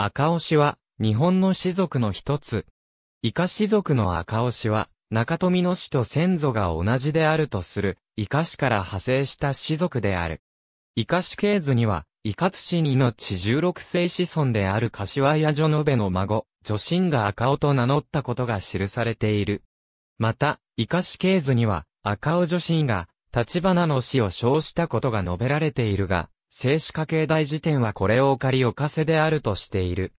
赤押しは、日本の氏族の一つ。イカ氏族の赤押しは、中富の氏と先祖が同じであるとする、イカ氏から派生した氏族である。イカ氏系図には、イカツ氏に命十16世子孫である柏屋女延部の孫、女神が赤尾と名乗ったことが記されている。また、イカ氏系図には、赤尾女神が、立花の死を称したことが述べられているが、静止家系大辞典はこれを借りおかせであるとしている。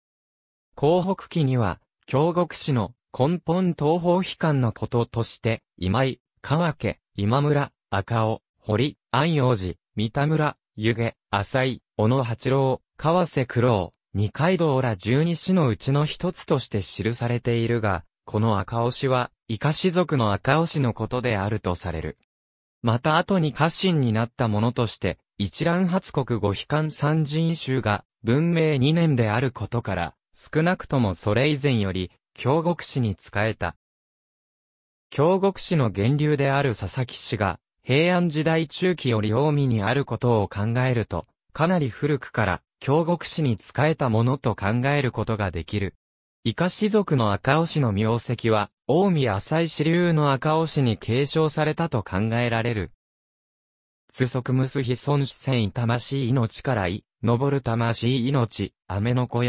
広北記には、京極市の根本東方悲観のこととして、今井、川家、今村、赤尾、堀、安陽寺、三田村、湯毛、浅井、小野八郎、川瀬九郎、二階堂ら十二子のうちの一つとして記されているが、この赤尾氏は、イカ氏族の赤尾氏のことであるとされる。また後に家臣になったものとして、一蘭発国語悲観三人衆が文明2年であることから、少なくともそれ以前より、京極氏に仕えた。京極氏の源流である佐々木氏が、平安時代中期より大見にあることを考えると、かなり古くから、京極氏に仕えたものと考えることができる。イカ氏族の赤尾氏の名跡は、近江浅井支流の赤尾氏に継承されたと考えられる。つくむすひんしせい魂ちからい、昇る魂命、いのち、屋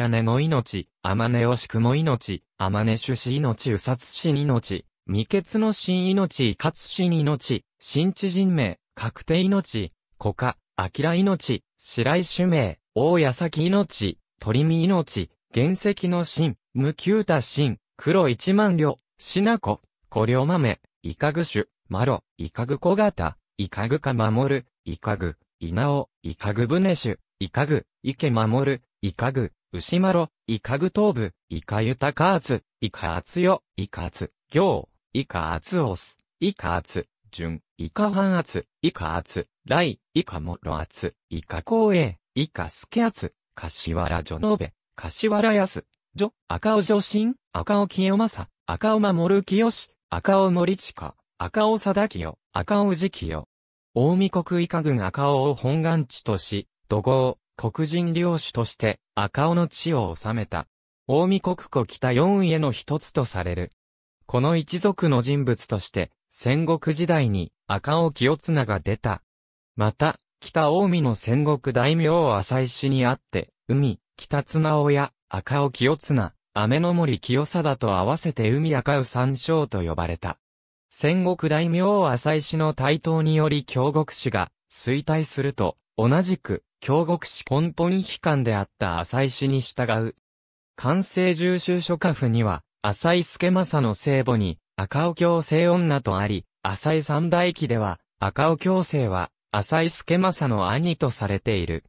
根の命、天ね惜しくも命、天しい子命うさつし命、未決のち、命、かつく命、新知人名、確定命、古家、明命、白らい名、大矢先命、鳥見命、原石のみ無のち、げ黒一万両、しなこ、め、い豆、イカグまマロ、イカグが型、いかぐか守る、いかぐ、いなお、いかぐぶねしゅ、いかぐ、いけ守る、いかぐ、うしまろ、いかぐとうぶ、いかゆたかあつ、いかあつよ、いかあつ、ょう、いかあつおす、いかあつ、じゅん、いかはんあつ、いかあつ、らい、いかもろあつ、いかこうえ、いかすけあつ、かしわらじょのべ、かしわらやす、じょ、ああかおじょしん、赤尾上心、まさ、あかおまもるきよし、ああかか、おもりちかおさだきよ、あかおじきよ。大見国以下軍赤尾を本願地とし、土豪、黒人領主として赤尾の地を治めた。大見国庫北四への一つとされる。この一族の人物として、戦国時代に赤尾清綱が出た。また、北大見の戦国大名浅石にあって、海、北綱親、赤尾清綱、雨の森清貞と合わせて海赤尾三将と呼ばれた。戦国大名浅井氏の台頭により京極氏が衰退すると、同じく京極氏根本悲観であった浅井氏に従う。関西重修書家府には、浅井助政の聖母に、赤尾京聖女とあり、浅井三大記では、赤尾京聖は、浅井助政の兄とされている。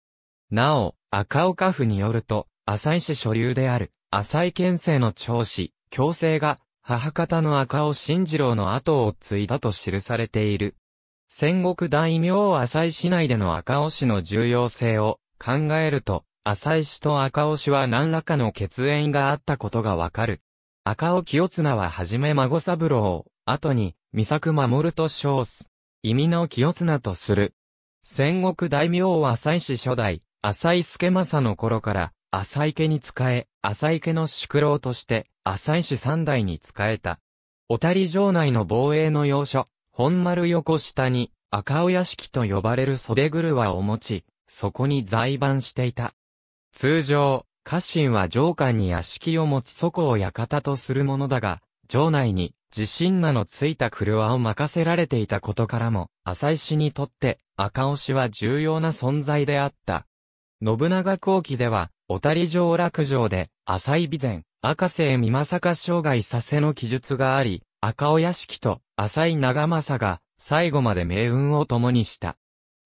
なお、赤尾家府によると、浅井氏所流である、浅井県政の長子、京聖が、母方の赤尾慎次郎の後を継いだと記されている。戦国大名浅井市内での赤尾氏の重要性を考えると、浅井氏と赤尾氏は何らかの血縁があったことがわかる。赤尾清綱ははじめ孫三郎を、後に、三作守と称す。意味の清綱とする。戦国大名浅井氏初代、浅井助政の頃から、浅池に仕え、浅池の宿老として、浅井氏三代に仕えた。小谷城内の防衛の要所、本丸横下に、赤尾屋敷と呼ばれる袖車を持ち、そこに在番していた。通常、家臣は城下に屋敷を持ちそこを館とするものだが、城内に地震名のついた車を任せられていたことからも、浅井氏にとって赤尾氏は重要な存在であった。信長後期では、小谷城落城で、浅井備前、赤瀬美正障害させの記述があり、赤尾屋敷と浅井長政が最後まで命運を共にした。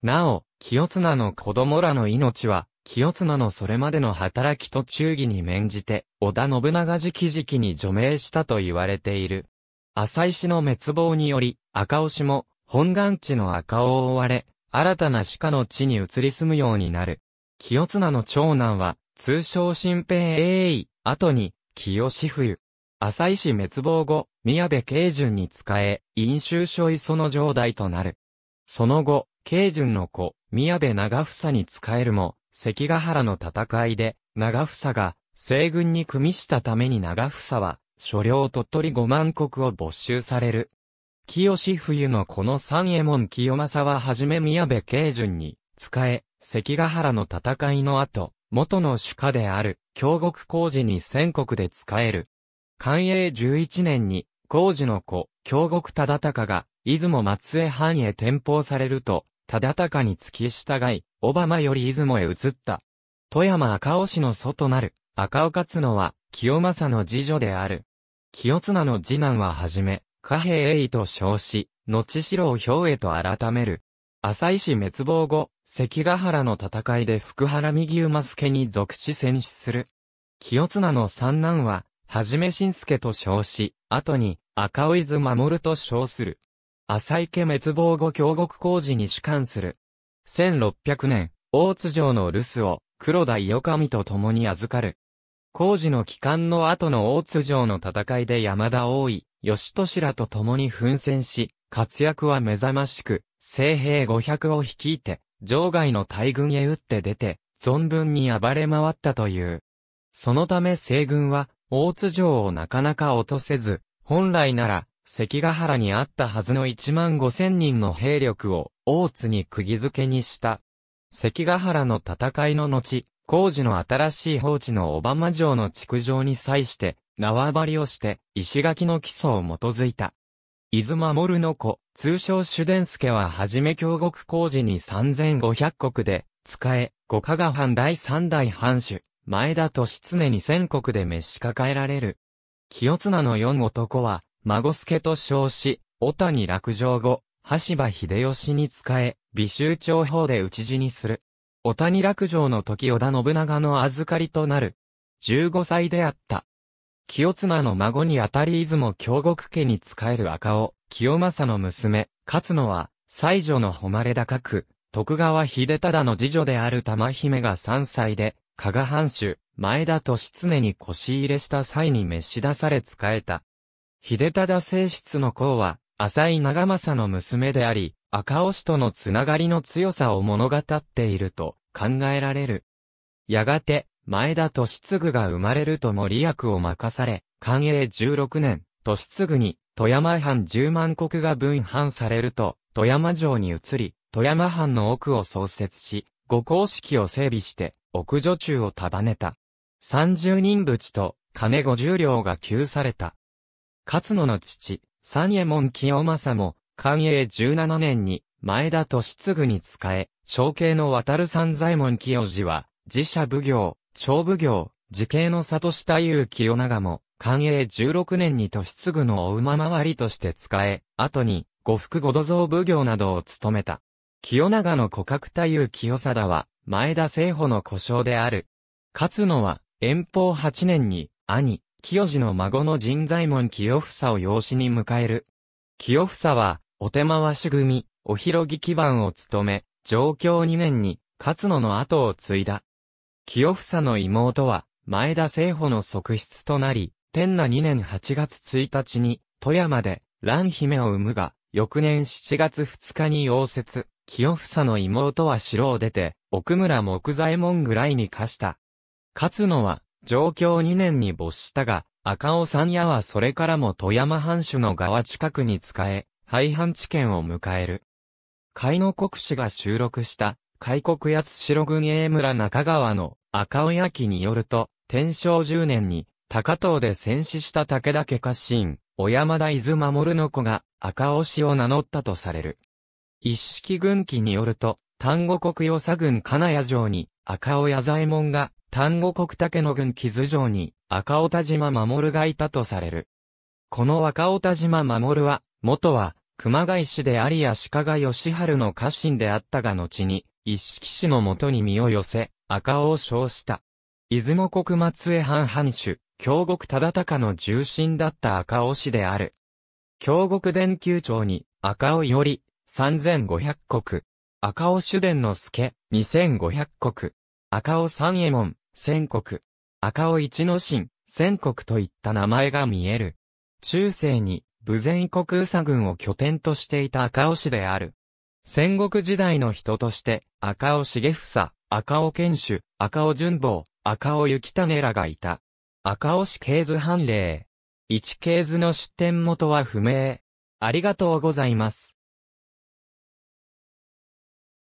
なお、清綱の子供らの命は、清綱のそれまでの働きと忠義に免じて、織田信長直々に除名したと言われている。浅井氏の滅亡により、赤尾氏も、本願地の赤尾を追われ、新たな鹿の地に移り住むようになる。清綱の長男は、通称新兵 A 位、後に、清志冬。浅井氏滅亡後、宮部慶順に仕え、飲州所磯の城代となる。その後、慶順の子、宮部長房に仕えるも、関ヶ原の戦いで、長房が、西軍に組みしたために長房は、所領鳥取五万国を没収される。清冬のこの三右衛門清正ははじめ宮部慶順に、仕え、関ヶ原の戦いの後、元の主家である、京極工事に宣国で仕える。寛永11年に、工事の子、京極忠隆が、出雲松江藩へ転封されると、忠隆に付き従い、小浜より出雲へ移った。富山赤尾市の祖となる、赤尾勝野は、清正の次女である。清綱の次男ははじめ、貨幣栄と称し、後城を兵へと改める。浅井氏滅亡後、関ヶ原の戦いで福原右馬助に属し戦死する。清綱の三男は、はじめ新助と称し、後に赤尾伊豆守と称する。浅池滅亡後京極工事に主管する。1600年、大津城の留守を黒田伊予上と共に預かる。工事の帰還の後の大津城の戦いで山田大井、吉利らと共に奮戦し、活躍は目覚ましく、西兵500を率いて、場外の大軍へ打って出て、存分に暴れ回ったという。そのため西軍は、大津城をなかなか落とせず、本来なら、関ヶ原にあったはずの1万5千人の兵力を、大津に釘付けにした。関ヶ原の戦いの後、工事の新しい放置の小浜城の築城に際して、縄張りをして、石垣の基礎を基づいた。伊豆守の子、通称主伝助ははじめ京極工事に3500国で、使え、五加賀藩第三代藩主、前田と常に千国で召し抱えられる。清綱の四男は、孫助と称し、小谷落城後、橋場秀吉に使え、美州長法で討ち死にする。小谷落城の時織田信長の預かりとなる。15歳であった。清妻の孫にあたり出雲京極家に仕える赤尾、清正の娘、勝野は、西女の誉れ高く、徳川秀忠の次女である玉姫が3歳で、加賀藩主、前田と常に腰入れした際に召し出され仕えた。秀忠正室の功は、浅井長政の娘であり、赤尾氏とのつながりの強さを物語っていると考えられる。やがて、前田利次が生まれると森役を任され、寛永16年、利次に、富山藩10万国が分藩されると、富山城に移り、富山藩の奥を創設し、五公式を整備して、奥女中を束ねた。三十人淵と、金五十両が給された。勝野の父、三右衛門清正も、寛永17年に、前田利次に仕え、長兄の渡る三左衛門清次は、自社奉行、長奉行、時系の里下優清長も、寛永16年に年継ぐのお馬回りとして使え、後に、五福五土蔵奉行などを務めた。清長の古角太夫清貞は、前田聖保の故障である。勝野は、遠方8年に、兄、清寺の孫の人材門清房を養子に迎える。清房は、お手回し組、お広木基盤を務め、上京2年に、勝野の後を継いだ。清房の妹は、前田聖保の側室となり、天那2年8月1日に、富山で、蘭姫を産むが、翌年7月2日に溶接、清房の妹は城を出て、奥村木材門ぐらいに課した。勝野は、上京2年に没したが、赤尾山屋はそれからも富山藩主の側近くに仕え、廃藩置県を迎える。海の国史が収録した、開国八代軍英村中川の赤尾焼によると、天正10年に、高藤で戦死した武田家家臣、小山田伊豆守の子が赤尾氏を名乗ったとされる。一式軍記によると、丹後国与佐軍金谷城に赤尾矢左衛門が、丹後国竹野軍木津城に赤尾田島守がいたとされる。この赤尾田島守は、元は、熊谷氏であり足利義春の家臣であったが後に、一式氏のもとに身を寄せ、赤を称した。出雲国松江藩藩主、京極忠隆の重臣だった赤尾氏である。京極電宮町に赤尾より3500国。赤尾主殿の助2500国。赤尾三右衛門1000国。赤尾一之進1000国といった名前が見える。中世に武前国宇佐軍を拠点としていた赤尾氏である。戦国時代の人として赤尾重房、赤尾賢主、赤尾純坊、赤尾幸種らがいた。赤尾氏系図判例。一系図の出典元は不明。ありがとうございます。